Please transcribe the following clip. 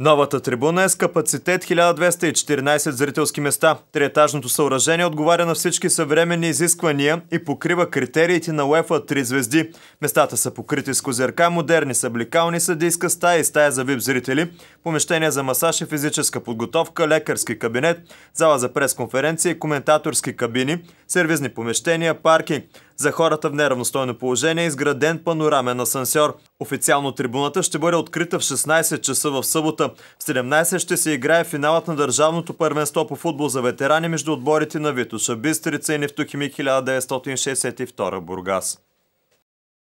Новата трибуна е с капацитет 1214 зрителски места. Триетажното съоръжение отговаря на всички съвременни изисквания и покрива критериите на УЕФА 3 звезди. Местата са покрити с козирка, модерни събликални съдийска стая и стая за вип зрители, помещения за масаж и физическа подготовка, лекарски кабинет, зала за пресконференция и коментаторски кабини, сервизни помещения, парки. За хората в неравностойно положение е изграден панорамен асансьор. Официално трибуната ще бъде открита в 16 часа в събота. В 17 ще се играе финалът на Държавното първенство по футбол за ветерани между отборите на Витоша, Бистрица и Нефтохимик 1962 Бургас.